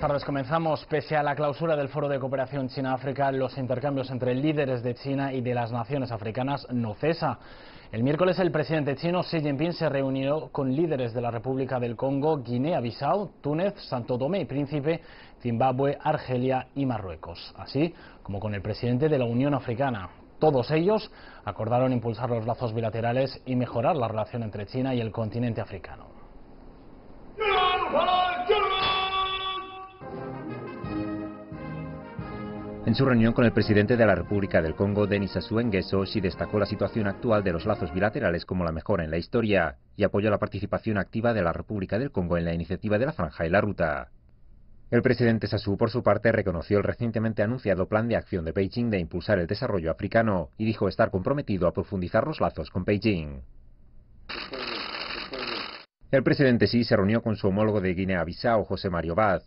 buenas tardes. Comenzamos. Pese a la clausura del Foro de Cooperación China-África, los intercambios entre líderes de China y de las naciones africanas no cesa. El miércoles el presidente chino Xi Jinping se reunió con líderes de la República del Congo, Guinea-Bissau, Túnez, Santo Tomé y Príncipe, Zimbabue, Argelia y Marruecos, así como con el presidente de la Unión Africana. Todos ellos acordaron impulsar los lazos bilaterales y mejorar la relación entre China y el continente africano. En su reunión con el presidente de la República del Congo, Denis Sassou Nguesso, sí destacó la situación actual de los lazos bilaterales como la mejor en la historia y apoyó la participación activa de la República del Congo en la iniciativa de la Franja y la Ruta. El presidente Sassou, por su parte, reconoció el recientemente anunciado plan de acción de Beijing de impulsar el desarrollo africano y dijo estar comprometido a profundizar los lazos con Beijing. El presidente Xi se reunió con su homólogo de Guinea-Bissau, José Mario Vaz,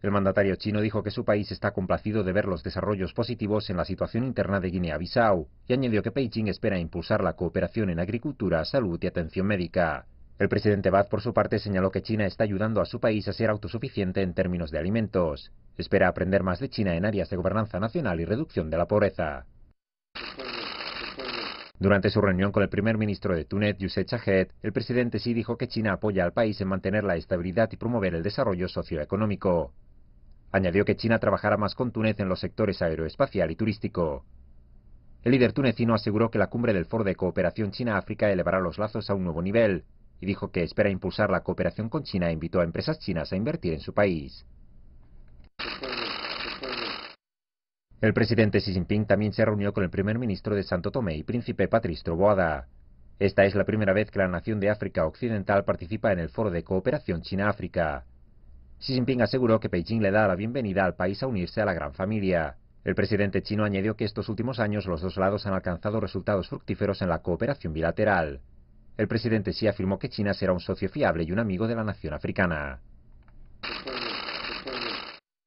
el mandatario chino dijo que su país está complacido de ver los desarrollos positivos en la situación interna de Guinea-Bissau y añadió que Beijing espera impulsar la cooperación en agricultura, salud y atención médica. El presidente Bad, por su parte, señaló que China está ayudando a su país a ser autosuficiente en términos de alimentos. Espera aprender más de China en áreas de gobernanza nacional y reducción de la pobreza. Durante su reunión con el primer ministro de Túnez, Youssef Chahed, el presidente sí dijo que China apoya al país en mantener la estabilidad y promover el desarrollo socioeconómico. Añadió que China trabajará más con Túnez en los sectores aeroespacial y turístico. El líder tunecino aseguró que la cumbre del Foro de Cooperación China-África elevará los lazos a un nuevo nivel y dijo que espera impulsar la cooperación con China e invitó a empresas chinas a invertir en su país. El presidente Xi Jinping también se reunió con el primer ministro de Santo Tomé y Príncipe Patrice Troboada. Esta es la primera vez que la nación de África Occidental participa en el Foro de Cooperación China-África. Xi Jinping aseguró que Beijing le da la bienvenida al país a unirse a la gran familia. El presidente chino añadió que estos últimos años los dos lados han alcanzado resultados fructíferos en la cooperación bilateral. El presidente Xi afirmó que China será un socio fiable y un amigo de la nación africana.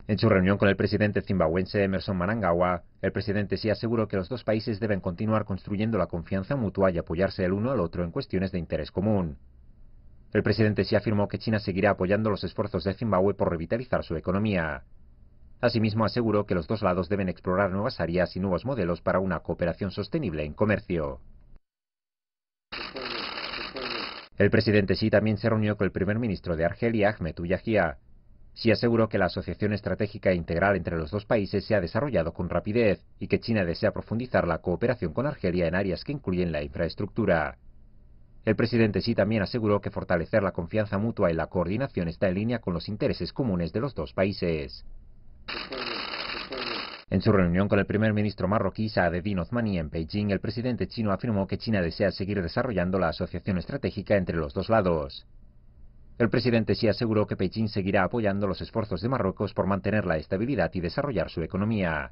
En su reunión con el presidente zimbabuense Emerson Manangawa, el presidente Xi aseguró que los dos países deben continuar construyendo la confianza mutua y apoyarse el uno al otro en cuestiones de interés común. El presidente Xi afirmó que China seguirá apoyando los esfuerzos de Zimbabue por revitalizar su economía. Asimismo, aseguró que los dos lados deben explorar nuevas áreas y nuevos modelos para una cooperación sostenible en comercio. El presidente Xi también se reunió con el primer ministro de Argelia, Ahmed Ouyahia. Xi aseguró que la asociación estratégica e integral entre los dos países se ha desarrollado con rapidez y que China desea profundizar la cooperación con Argelia en áreas que incluyen la infraestructura. El presidente Xi también aseguró que fortalecer la confianza mutua y la coordinación está en línea con los intereses comunes de los dos países. En su reunión con el primer ministro marroquí Saadedin Othmani en Beijing, el presidente chino afirmó que China desea seguir desarrollando la asociación estratégica entre los dos lados. El presidente Xi aseguró que Beijing seguirá apoyando los esfuerzos de Marruecos por mantener la estabilidad y desarrollar su economía.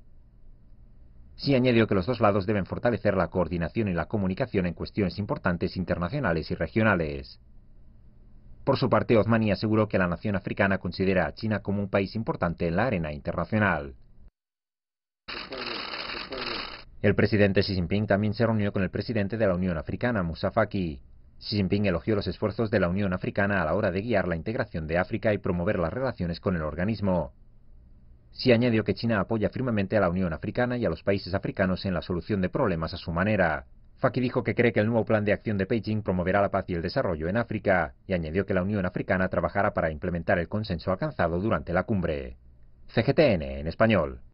Sí añadió que los dos lados deben fortalecer la coordinación y la comunicación en cuestiones importantes internacionales y regionales. Por su parte, Osmani aseguró que la nación africana considera a China como un país importante en la arena internacional. El presidente Xi Jinping también se reunió con el presidente de la Unión Africana, Moussa Faki. Xi Jinping elogió los esfuerzos de la Unión Africana a la hora de guiar la integración de África y promover las relaciones con el organismo. Si añadió que China apoya firmemente a la Unión Africana y a los países africanos en la solución de problemas a su manera. Faki dijo que cree que el nuevo plan de acción de Beijing promoverá la paz y el desarrollo en África y añadió que la Unión Africana trabajará para implementar el consenso alcanzado durante la cumbre. CGTN en español.